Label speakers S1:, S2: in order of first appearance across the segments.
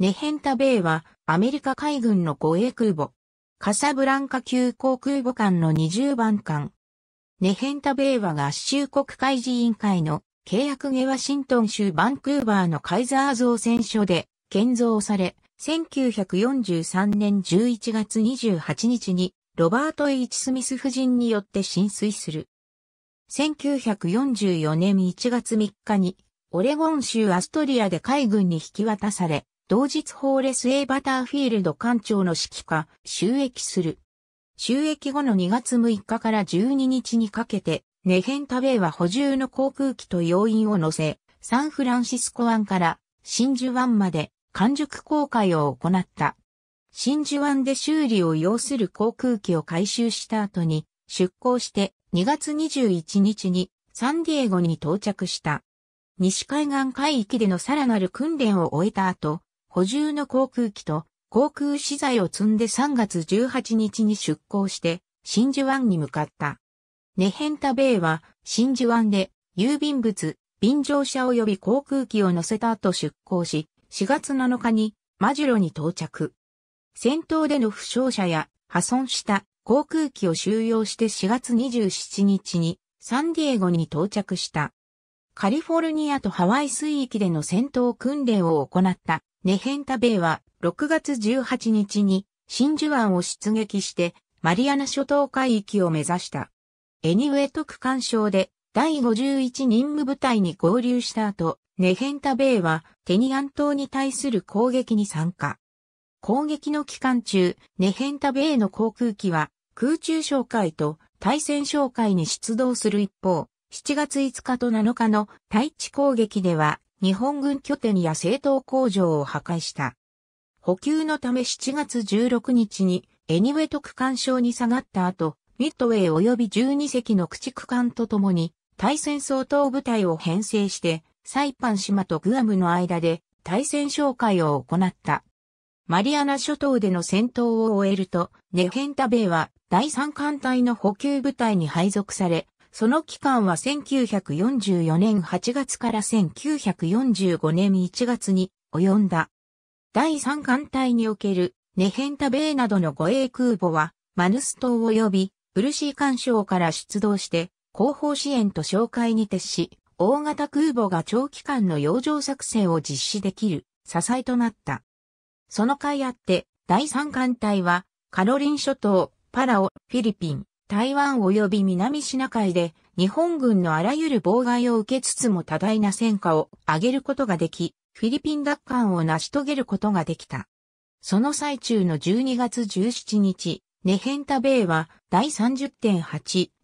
S1: ネヘンタベイはアメリカ海軍の護衛空母。カサブランカ級航空母艦の20番艦。ネヘンタベイは合衆国海事委員会の契約下ワシントン州バンクーバーのカイザー造船所で建造され、1943年11月28日にロバート・イチ・スミス夫人によって浸水する。1944年1月3日にオレゴン州アストリアで海軍に引き渡され、同日ホーレスエイ・バターフィールド艦長の指揮下、収益する。収益後の2月6日から12日にかけて、ネヘンタウェイは補充の航空機と要員を乗せ、サンフランシスコ湾から真珠湾まで完熟航海を行った。真珠湾で修理を要する航空機を回収した後に出港して2月21日にサンディエゴに到着した。西海岸海域でのさらなる訓練を終えた後、補充の航空機と航空資材を積んで3月18日に出港して、真珠湾に向かった。ネヘンタベイは、真珠湾で、郵便物、便乗車及び航空機を乗せた後出港し、4月7日に、マジュロに到着。戦闘での負傷者や破損した航空機を収容して4月27日にサンディエゴに到着した。カリフォルニアとハワイ水域での戦闘訓練を行ったネヘンタ米は6月18日に真珠湾を出撃してマリアナ諸島海域を目指した。エニウェト区間省で第51任務部隊に合流した後、ネヘンタ米はテニアン島に対する攻撃に参加。攻撃の期間中、ネヘンタ米の航空機は空中哨戒と対戦哨戒に出動する一方、7月5日と7日の対地攻撃では日本軍拠点や製糖工場を破壊した。補給のため7月16日にエニウェト区間省に下がった後、ミッドウェイ及び12隻の駆逐艦とともに対戦相当部隊を編成してサイパン島とグアムの間で対戦紹介を行った。マリアナ諸島での戦闘を終えると、ネヘンタベイは第三艦隊の補給部隊に配属され、その期間は1944年8月から1945年1月に及んだ。第3艦隊におけるネヘンタベイなどの護衛空母はマヌス島及びウルシー艦省から出動して後方支援と紹介に徹し、大型空母が長期間の洋上作戦を実施できる支えとなった。その甲斐あって、第3艦隊はカロリン諸島、パラオ、フィリピン、台湾及び南シナ海で日本軍のあらゆる妨害を受けつつも多大な戦果を上げることができ、フィリピン奪還を成し遂げることができた。その最中の12月17日、ネヘンタ米は第30.8、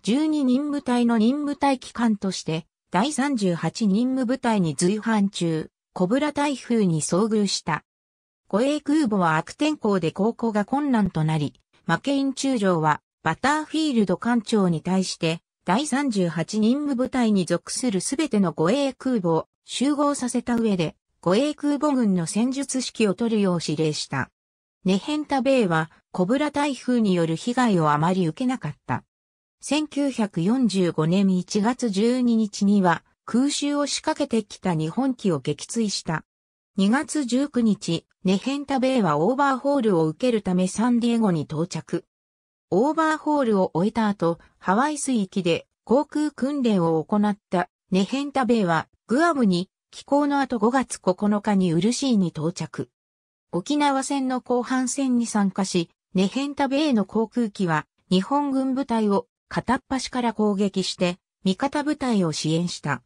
S1: 12任務隊の任務隊機関として、第38任務部隊に随伴中、コブラ台風に遭遇した。護衛空母は悪天候で航行が困難となり、マケイン中将はバターフィールド艦長に対して、第38任務部隊に属するすべての護衛空母を集合させた上で、護衛空母軍の戦術指揮を取るよう指令した。ネヘンタ米はコブラ台風による被害をあまり受けなかった。1945年1月12日には空襲を仕掛けてきた日本機を撃墜した。2月19日、ネヘンタ米はオーバーホールを受けるためサンディエゴに到着。オーバーホールを終えた後、ハワイ水域で航空訓練を行ったネヘンタベイはグアムに寄港の後5月9日にウルシーに到着。沖縄戦の後半戦に参加し、ネヘンタベイの航空機は日本軍部隊を片っ端から攻撃して味方部隊を支援した。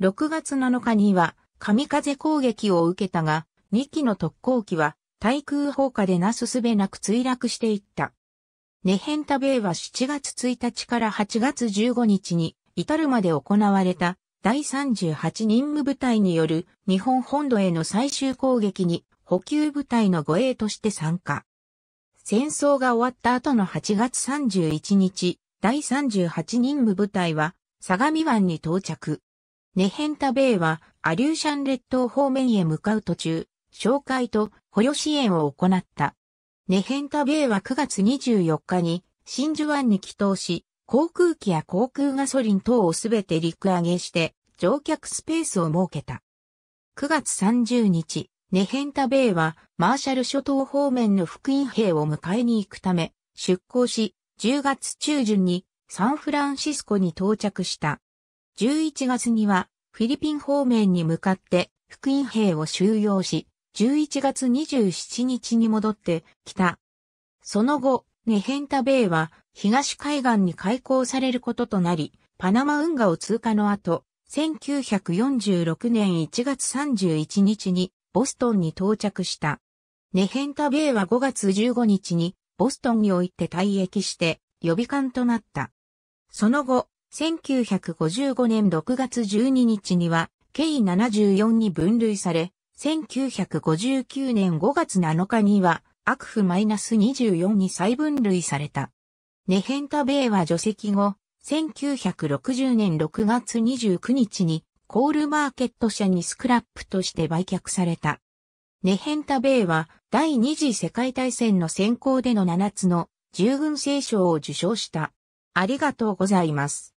S1: 6月7日には神風攻撃を受けたが、2機の特攻機は対空砲火でなすすべなく墜落していった。ネヘンタ米は7月1日から8月15日に至るまで行われた第38任務部隊による日本本土への最終攻撃に補給部隊の護衛として参加。戦争が終わった後の8月31日、第38任務部隊は相模湾に到着。ネヘンタ米はアリューシャン列島方面へ向かう途中、紹介と保養支援を行った。ネヘンタベイは9月24日に真珠湾に帰島し、航空機や航空ガソリン等をすべて陸揚げして乗客スペースを設けた。9月30日、ネヘンタベイはマーシャル諸島方面の福音兵を迎えに行くため出港し、10月中旬にサンフランシスコに到着した。11月にはフィリピン方面に向かって福音兵を収容し、11月27日に戻ってきた。その後、ネヘンタベイは東海岸に開港されることとなり、パナマ運河を通過の後、1946年1月31日にボストンに到着した。ネヘンタベイは5月15日にボストンにおいて退役して予備艦となった。その後、1955年6月12日には、K74 に分類され、1959年5月7日には、アクフ -24 に再分類された。ネヘンタ米は除籍後、1960年6月29日に、コールマーケット社にスクラップとして売却された。ネヘンタ米は第二次世界大戦の先行での7つの従軍聖賞を受賞した。ありがとうございます。